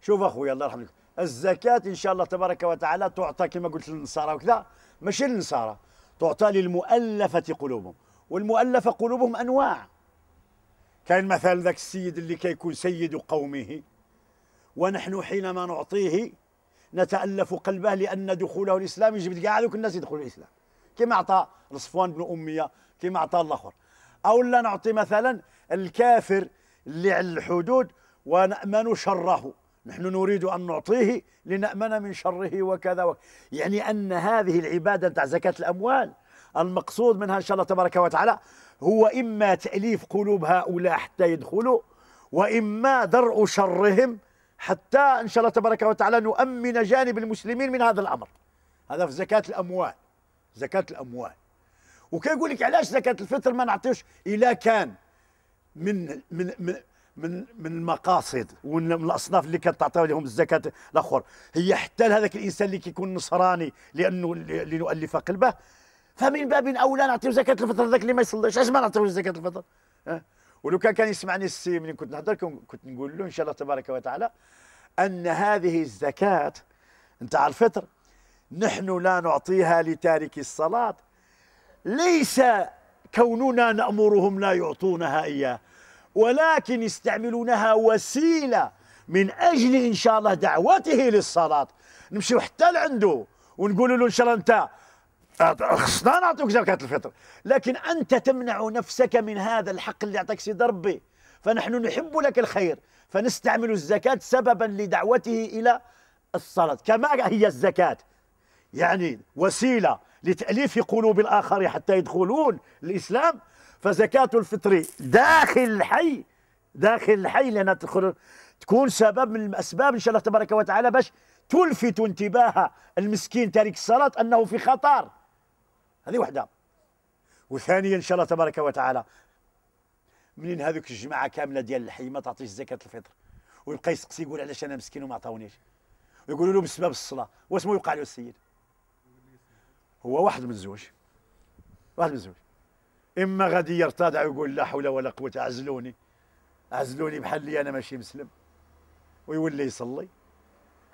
شوف اخويا الله يرحم لك الزكاه ان شاء الله تبارك وتعالى تعطى كما قلت للنصارى وكذا ماشي للنصارى تعطى للمؤلفه قلوبهم والمؤلفه قلوبهم انواع كاين مثلا ذاك السيد اللي كيكون سيد قومه ونحن حينما نعطيه نتالف قلبه لان دخوله الاسلام يجبد كاع ذوك الناس يدخلوا الاسلام كما أعطى لصفوان بن اميه كما أعطى الاخر او لا نعطي مثلا الكافر اللي على الحدود ونامن شره نحن نريد أن نعطيه لنأمن من شره وكذا يعني أن هذه العبادة تاع زكاة الأموال المقصود منها إن شاء الله تبارك وتعالى هو إما تأليف قلوب هؤلاء حتى يدخلوا وإما درء شرهم حتى إن شاء الله تبارك وتعالى نؤمن جانب المسلمين من هذا الأمر هذا في زكاة الأموال زكاة الأموال وكيقول لك علاش زكاة الفطر ما نعطيوش إلا كان من من من من من المقاصد ومن الاصناف اللي كتعطيو لهم الزكاه الاخر هي حتى لهذاك الانسان اللي كيكون نصراني لانه لنؤلف قلبه فمن باب اولى نعطيو زكاه الفطر ذاك اللي ما يصليش اش ما نعطيوش زكاه الفطر أه؟ ولو كان كان يسمعني السي من كنت نهضر كنت نقول له ان شاء الله تبارك وتعالى ان هذه الزكاه نتاع الفطر نحن لا نعطيها لتارك الصلاه ليس كوننا نامرهم لا يعطونها اياه ولكن يستعملونها وسيلة من أجل إن شاء الله دعوته للصلاة نمشيو حتى لعنده ونقول له إن شاء الله أنت خصنا نعطيك زكاة الفطر لكن أنت تمنع نفسك من هذا الحق اللي أعطاك سيد ربي فنحن نحب لك الخير فنستعمل الزكاة سببا لدعوته إلى الصلاة كما هي الزكاة يعني وسيلة لتأليف قلوب الآخر حتى يدخلون الإسلام فزكاة الفطر داخل الحي داخل الحي لأنها تدخل تكون سبب من الأسباب إن شاء الله تبارك وتعالى باش تلفت انتباه المسكين تارك الصلاة أنه في خطر هذه وحدة وثانيا إن شاء الله تبارك وتعالى منين هذوك الجماعة كاملة ديال الحي ما تعطيش زكاة الفطر ويبقى يسقسي يقول علاش أنا مسكين وما عطاونيش ويقولوا له بسبب الصلاة واسمه يوقع له السيد هو واحد من الزوج واحد من الزوج اما غادي يرتضع ويقول لا حول ولا قوه اعزلوني اعزلوني بحال لي انا ماشي مسلم ويولي يصلي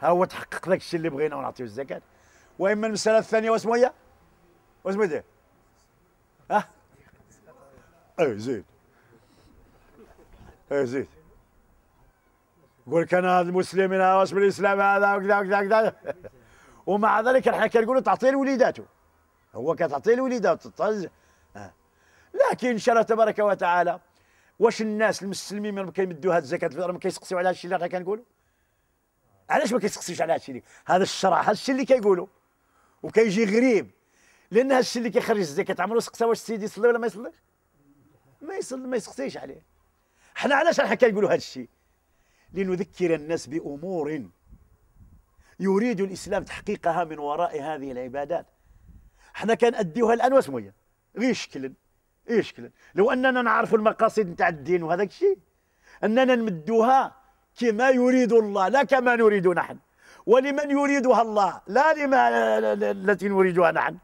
ها هو تحقق لك الشيء اللي بغينا ونعطيو الزكاه واما المساله الثانيه واسمو هي واسمو هي ها اي زيد اي زيد يقول لك انا هذا المسلمين واش بالاسلام هذا وكذا وكذا وكذا ومع ذلك احنا كنقولوا تعطيه لوليداته هو كتعطيه لوليداته لكن ان شاء الله تبارك وتعالى واش الناس المسلمين ما كيمدوا هذه الزكاه الفطر ما كيسقسيو على هذا الشيء اللي كنقولوا علاش ما كيسقسيوش على هذا الشيء هذا الشرع هذا الشيء اللي كيقولوا وكيجي غريب لان هذا الشيء اللي كيخرج الزكاه عمرو سقسى واش السيد يصلي ولا ما يصليش ما يصلي ما يسقسيش عليه حنا علاش حنا كنقولوا هذا الشيء لنذكر الناس بامور يريد الاسلام تحقيقها من وراء هذه العبادات حنا كنأديوها الان مويا غير شكلا ايش كلام لو اننا نعرف المقاصد نتاع الدين وهذاك الشيء اننا نمدوها كما يريد الله لا كما نريد نحن ولمن يريدها الله لا لما التي نريدها نحن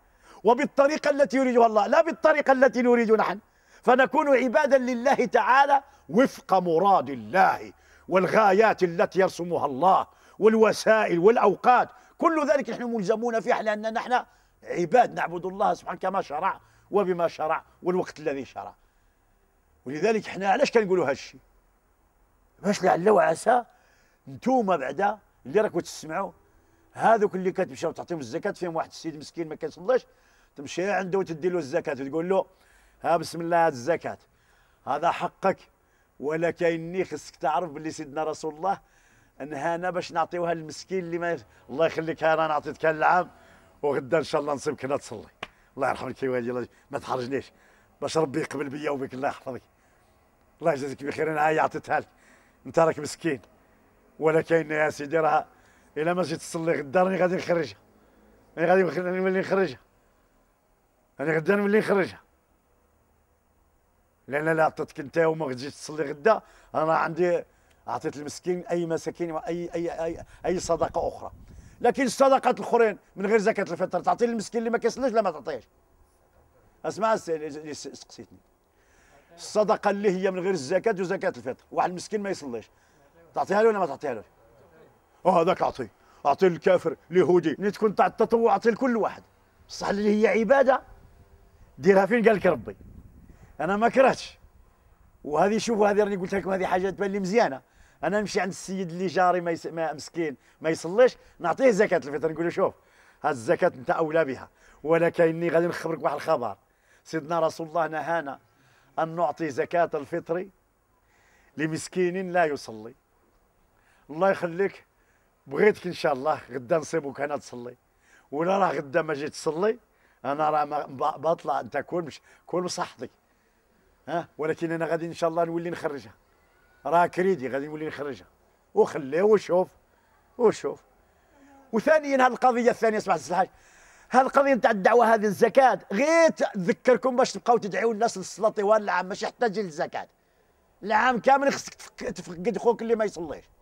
وبالطريقه التي يريدها الله لا بالطريقه التي نريد نحن فنكون عبادا لله تعالى وفق مراد الله والغايات التي يرسمها الله والوسائل والاوقات كل ذلك نحن ملزمون فيه لاننا نحن عباد نعبد الله سبحانه كما شرع وبما شرع والوقت الذي شرع ولذلك حنا علاش كنقولوا هذا الشيء باش لعل وعسى نتوما بعدا اللي راكم تسمعوا هذوك اللي كتمشيو تعطيهم الزكاه فيهم واحد السيد مسكين ما كيصليش تمشي عنده وتدي له الزكاه وتقول له ها بسم الله هذه الزكاه هذا حقك ولكني خصك تعرف باللي سيدنا رسول الله انهانا باش نعطيوها للمسكين اللي ما الله يخليك انا نعطيتك العام وغدا ان شاء الله نصيبك هنا تصلي الله يرحم لك والدي ما تحرجنيش باش ربي يقبل بيا وبك الله يحفظك الله يجازيك بخير انا هاي عطيتها لك انت راك مسكين ولا كاين يا سيدي راه الا ما جيت تصلي غدا راني غادي نخرجها راني غادي نولي نخرجها راني غدا نولي نخرجها لان لا عطيتك انت وما جيت تصلي غدا انا عندي اعطيت المسكين اي مساكين واي اي اي, أي صدقه اخرى لكن صدقه الاخرين من غير زكاه الفطر تعطي للمسكين اللي ما كيصليش لا ما تعطيهش اسمع اللي سقسيتني الصدقه اللي هي من غير الزكاه وزكاه الفطر واحد المسكين ما يصليش تعطيها له ولا ما تعطيها له اه هذاك اعطيه اعطي للكافر اليهودي نيت تكون تاع التطوع اعطي لكل واحد صح اللي هي عباده ديرها فين قال لك ربي انا ما كرهتش وهذه شوفوا هذه راني قلت لكم هذه حاجه تبان لي مزيانه انا نمشي عند السيد اللي جاري ما, يس... ما مسكين ما يصليش نعطيه زكاه الفطر نقول له شوف ها الزكاه انت اولى بها ولكني غادي نخبرك واحد الخبر سيدنا رسول الله نهانا ان نعطي زكاه الفطر لمسكين لا يصلي الله يخليك بغيتك ان شاء الله غدا نصيبك انا تصلي ولا راه غدا ما جيت تصلي انا راه بطلع انت كون مش كون بصحتك ها ولكن انا غادي ان شاء الله نولي نخرجها راه كريدي غادي نولي نخرجها وخليه وشوف وشوف وثانيا هذه القضيه الثانيه سمعت الحاج هذه القضيه نتاع الدعوه هذه الزكاه غير تذكركم باش تبقاو تدعيو الناس للصلاه طوال العام ماشي حتى تجي للزكاه العام كامل خصك تفقد خوك اللي ما يصليش